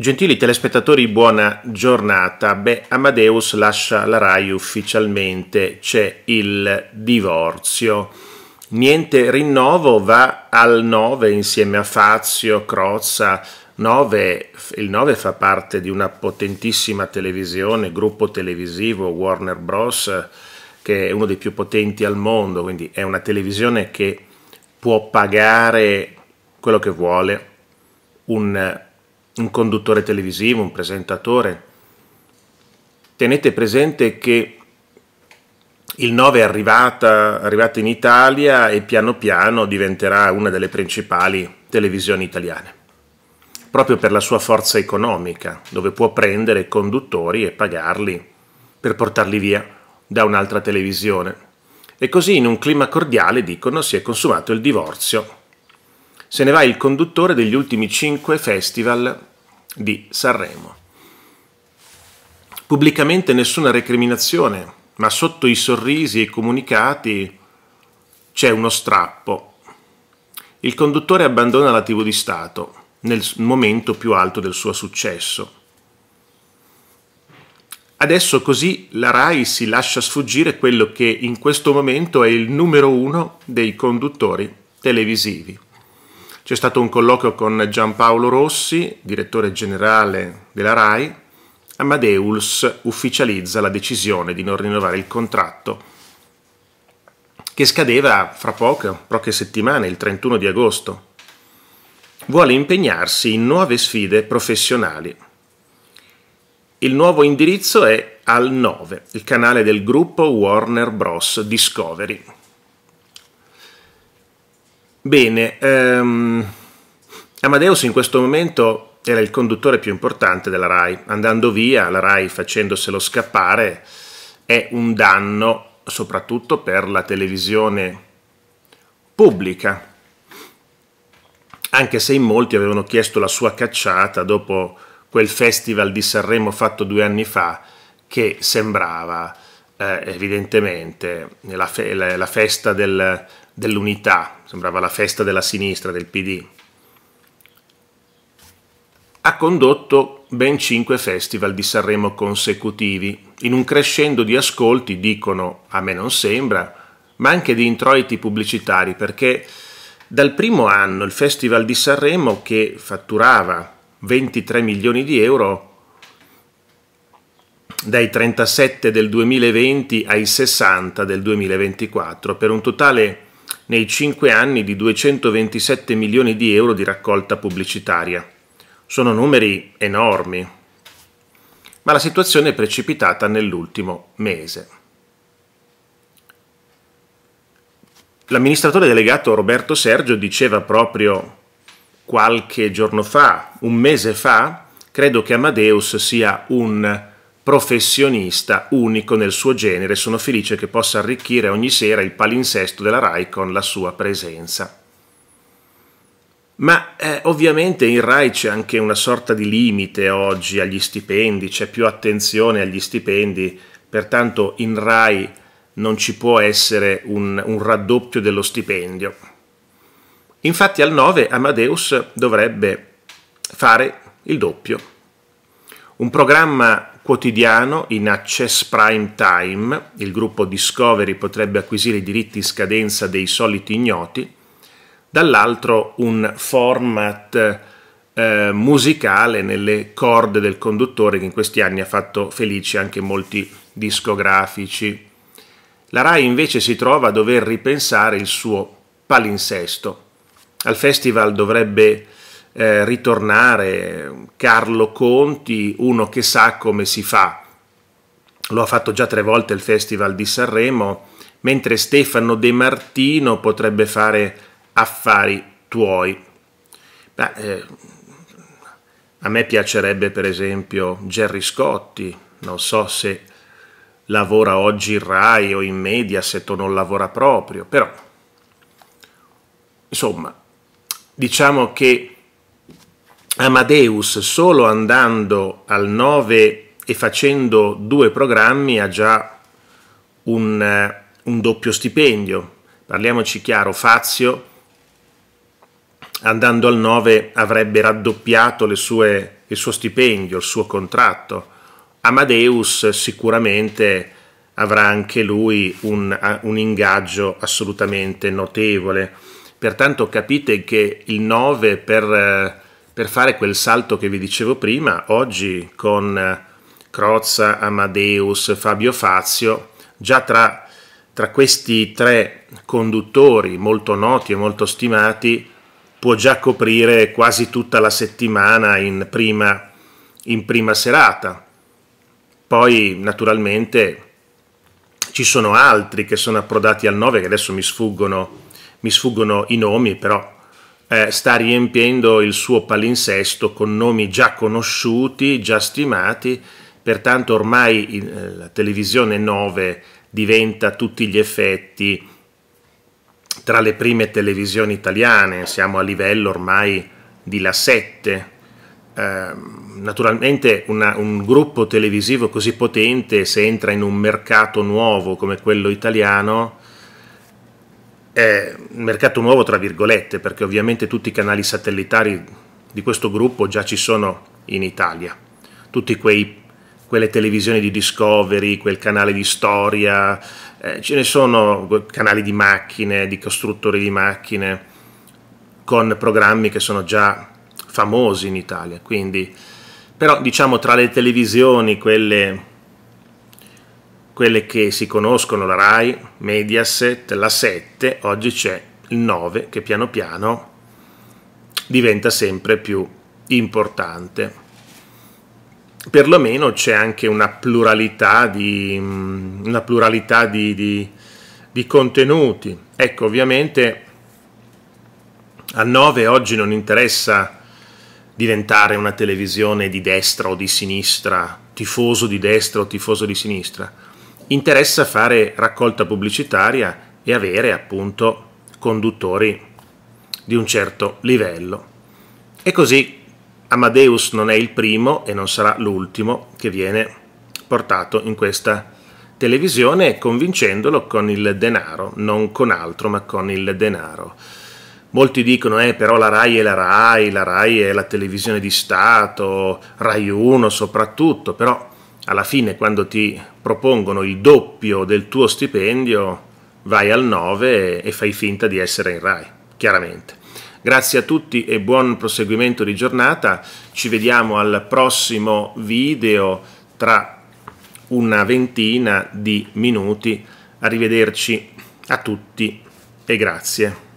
Gentili telespettatori, buona giornata. Beh, Amadeus lascia la RAI ufficialmente, c'è il divorzio. Niente rinnovo va al 9 insieme a Fazio, Crozza. 9, il 9 fa parte di una potentissima televisione, gruppo televisivo Warner Bros., che è uno dei più potenti al mondo, quindi è una televisione che può pagare quello che vuole, un un conduttore televisivo, un presentatore. Tenete presente che il 9 è arrivata, arrivata in Italia e piano piano diventerà una delle principali televisioni italiane, proprio per la sua forza economica, dove può prendere conduttori e pagarli per portarli via da un'altra televisione. E così in un clima cordiale, dicono, si è consumato il divorzio. Se ne va il conduttore degli ultimi cinque festival di Sanremo. Pubblicamente nessuna recriminazione, ma sotto i sorrisi e i comunicati c'è uno strappo. Il conduttore abbandona la TV di Stato nel momento più alto del suo successo. Adesso così la RAI si lascia sfuggire quello che in questo momento è il numero uno dei conduttori televisivi. C'è stato un colloquio con Giampaolo Rossi, direttore generale della RAI. Amadeus ufficializza la decisione di non rinnovare il contratto che scadeva fra poco, poche settimane, il 31 di agosto. Vuole impegnarsi in nuove sfide professionali. Il nuovo indirizzo è al 9, il canale del gruppo Warner Bros. Discovery. Bene, ehm, Amadeus in questo momento era il conduttore più importante della RAI. Andando via, la RAI facendoselo scappare è un danno soprattutto per la televisione pubblica, anche se in molti avevano chiesto la sua cacciata dopo quel festival di Sanremo fatto due anni fa che sembrava eh, evidentemente la, fe- la festa del dell'unità, sembrava la festa della sinistra del PD, ha condotto ben cinque festival di Sanremo consecutivi, in un crescendo di ascolti, dicono a me non sembra, ma anche di introiti pubblicitari, perché dal primo anno il Festival di Sanremo, che fatturava 23 milioni di euro, dai 37 del 2020 ai 60 del 2024, per un totale di nei 5 anni di 227 milioni di euro di raccolta pubblicitaria. Sono numeri enormi, ma la situazione è precipitata nell'ultimo mese. L'amministratore delegato Roberto Sergio diceva proprio qualche giorno fa, un mese fa, credo che Amadeus sia un professionista unico nel suo genere. Sono felice che possa arricchire ogni sera il palinsesto della RAI con la sua presenza. Ma eh, ovviamente in RAI c'è anche una sorta di limite oggi agli stipendi, c'è più attenzione agli stipendi, pertanto in RAI non ci può essere un, un raddoppio dello stipendio. Infatti al 9 Amadeus dovrebbe fare il doppio un programma quotidiano in Access Prime Time, il gruppo Discovery potrebbe acquisire i diritti in scadenza dei soliti ignoti, dall'altro un format eh, musicale nelle corde del conduttore che in questi anni ha fatto felici anche molti discografici. La RAI invece si trova a dover ripensare il suo palinsesto. Al festival dovrebbe eh, ritornare Carlo Conti, uno che sa come si fa. Lo ha fatto già tre volte il Festival di Sanremo, mentre Stefano De Martino potrebbe fare affari tuoi. Beh, eh, a me piacerebbe per esempio Gerry Scotti, non so se lavora oggi in Rai o in Mediaset o non lavora proprio, però insomma diciamo che Amadeus solo andando al 9 e facendo due programmi ha già un, eh, un doppio stipendio. Parliamoci chiaro, Fazio andando al 9 avrebbe raddoppiato sue, il suo stipendio, il suo contratto. Amadeus sicuramente avrà anche lui un, un ingaggio assolutamente notevole. Pertanto capite che il 9 per eh, per fare quel salto che vi dicevo prima, oggi con eh, Crozza, Amadeus, Fabio Fazio, già tra, tra questi tre conduttori molto noti e molto stimati, può già coprire quasi tutta la settimana in prima, in prima serata. Poi naturalmente ci sono altri che sono approdati al 9 che adesso mi sfuggono, mi sfuggono i nomi, però eh, sta riempiendo il suo palinsesto con nomi già conosciuti, già stimati, pertanto ormai eh, la televisione 9 diventa a tutti gli effetti tra le prime televisioni italiane, siamo a livello ormai di La 7. Ehm, naturalmente una, un gruppo televisivo così potente, se entra in un mercato nuovo come quello italiano, è un mercato nuovo, tra virgolette, perché ovviamente tutti i canali satellitari di questo gruppo già ci sono in Italia. Tutte quelle televisioni di Discovery, quel canale di storia, eh, ce ne sono canali di macchine, di costruttori di macchine, con programmi che sono già famosi in Italia. Quindi, però diciamo tra le televisioni, quelle quelle che si conoscono, la RAI, Mediaset, la 7, oggi c'è il 9 che piano piano diventa sempre più importante. Perlomeno c'è anche una pluralità di, mm, una pluralità di, di, di contenuti. Ecco, ovviamente a 9 oggi non interessa diventare una televisione di destra o di sinistra, tifoso di destra o tifoso di sinistra interessa fare raccolta pubblicitaria e avere appunto conduttori di un certo livello. E così Amadeus non è il primo e non sarà l'ultimo che viene portato in questa televisione convincendolo con il denaro, non con altro ma con il denaro. Molti dicono eh però la RAI è la RAI, la RAI è la televisione di Stato, RAI 1 soprattutto, però alla fine quando ti propongono il doppio del tuo stipendio vai al 9 e fai finta di essere in RAI, chiaramente. Grazie a tutti e buon proseguimento di giornata, ci vediamo al prossimo video tra una ventina di minuti, arrivederci a tutti e grazie.